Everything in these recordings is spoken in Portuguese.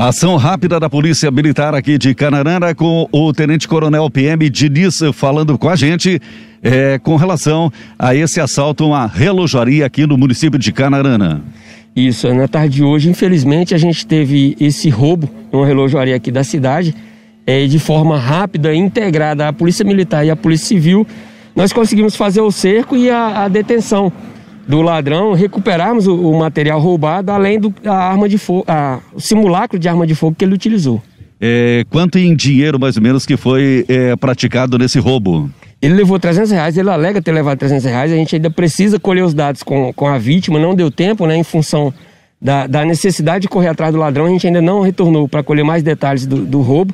Ação rápida da Polícia Militar aqui de Canarana com o Tenente Coronel PM Diniz falando com a gente é, com relação a esse assalto a uma relojaria aqui no município de Canarana. Isso, é, na tarde de hoje, infelizmente, a gente teve esse roubo numa relojaria aqui da cidade, é, de forma rápida, integrada à Polícia Militar e à Polícia Civil. Nós conseguimos fazer o cerco e a, a detenção do ladrão, recuperarmos o, o material roubado, além do a arma de fogo, a, o simulacro de arma de fogo que ele utilizou. É, quanto em dinheiro, mais ou menos, que foi é, praticado nesse roubo? Ele levou 300 reais, ele alega ter levado 300 reais, a gente ainda precisa colher os dados com, com a vítima, não deu tempo, né, em função da, da necessidade de correr atrás do ladrão, a gente ainda não retornou para colher mais detalhes do, do, roubo,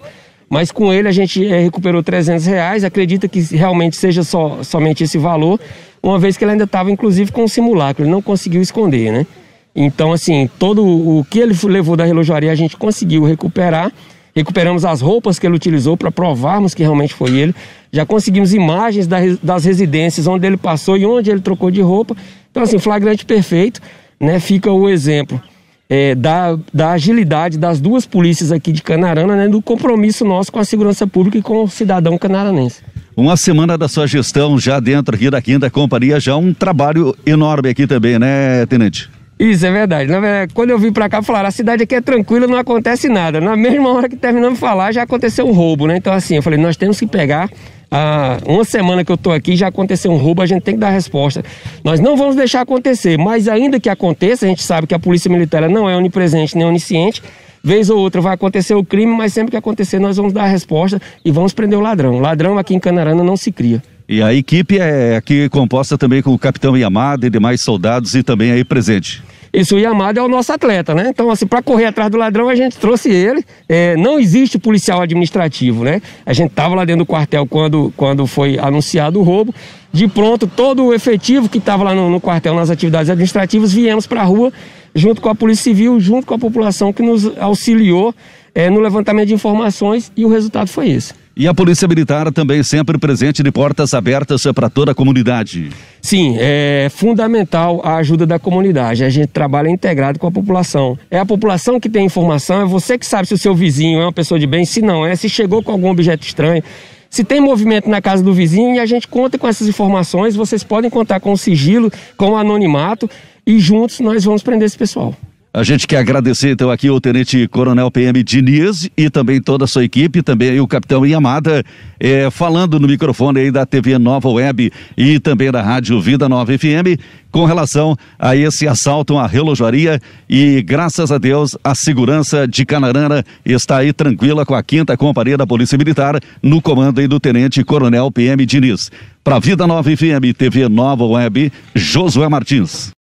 mas com ele a gente é, recuperou 300 reais, acredita que realmente seja só, somente esse valor, uma vez que ele ainda estava, inclusive, com um simulacro, ele não conseguiu esconder, né? Então, assim, todo o que ele levou da relojaria a gente conseguiu recuperar. Recuperamos as roupas que ele utilizou para provarmos que realmente foi ele. Já conseguimos imagens das residências onde ele passou e onde ele trocou de roupa. Então, assim, flagrante perfeito, né? Fica o exemplo é, da, da agilidade das duas polícias aqui de Canarana, né? Do compromisso nosso com a segurança pública e com o cidadão canaranense. Uma semana da sua gestão já dentro aqui da Quinta Companhia, já um trabalho enorme aqui também, né, Tenente? Isso é verdade. Quando eu vim para cá, falaram, a cidade aqui é tranquila, não acontece nada. Na mesma hora que terminamos de falar, já aconteceu um roubo, né? Então, assim, eu falei, nós temos que pegar ah, uma semana que eu estou aqui já aconteceu um roubo, a gente tem que dar resposta. Nós não vamos deixar acontecer, mas ainda que aconteça, a gente sabe que a Polícia Militar não é onipresente nem onisciente, Vez ou outra vai acontecer o crime, mas sempre que acontecer nós vamos dar a resposta e vamos prender o ladrão. O ladrão aqui em Canarana não se cria. E a equipe é aqui composta também com o capitão Yamada e demais soldados e também aí presente. Isso o Yamada é o nosso atleta, né? Então, assim, para correr atrás do ladrão, a gente trouxe ele. É, não existe policial administrativo, né? A gente estava lá dentro do quartel quando, quando foi anunciado o roubo. De pronto, todo o efetivo que estava lá no, no quartel nas atividades administrativas, viemos para a rua junto com a Polícia Civil, junto com a população que nos auxiliou é, no levantamento de informações e o resultado foi esse. E a Polícia Militar também sempre presente de portas abertas para toda a comunidade. Sim, é fundamental a ajuda da comunidade. A gente trabalha integrado com a população. É a população que tem informação, é você que sabe se o seu vizinho é uma pessoa de bem, se não é, se chegou com algum objeto estranho. Se tem movimento na casa do vizinho e a gente conta com essas informações, vocês podem contar com o sigilo, com o anonimato e juntos nós vamos prender esse pessoal. A gente quer agradecer então aqui o Tenente Coronel PM Diniz e também toda a sua equipe, também o Capitão Yamada, eh, falando no microfone aí da TV Nova Web e também da Rádio Vida Nova FM com relação a esse assalto à relojaria e graças a Deus a segurança de Canarana está aí tranquila com a quinta companhia da Polícia Militar no comando aí do Tenente Coronel PM Diniz. Para Vida Nova FM, TV Nova Web, Josué Martins.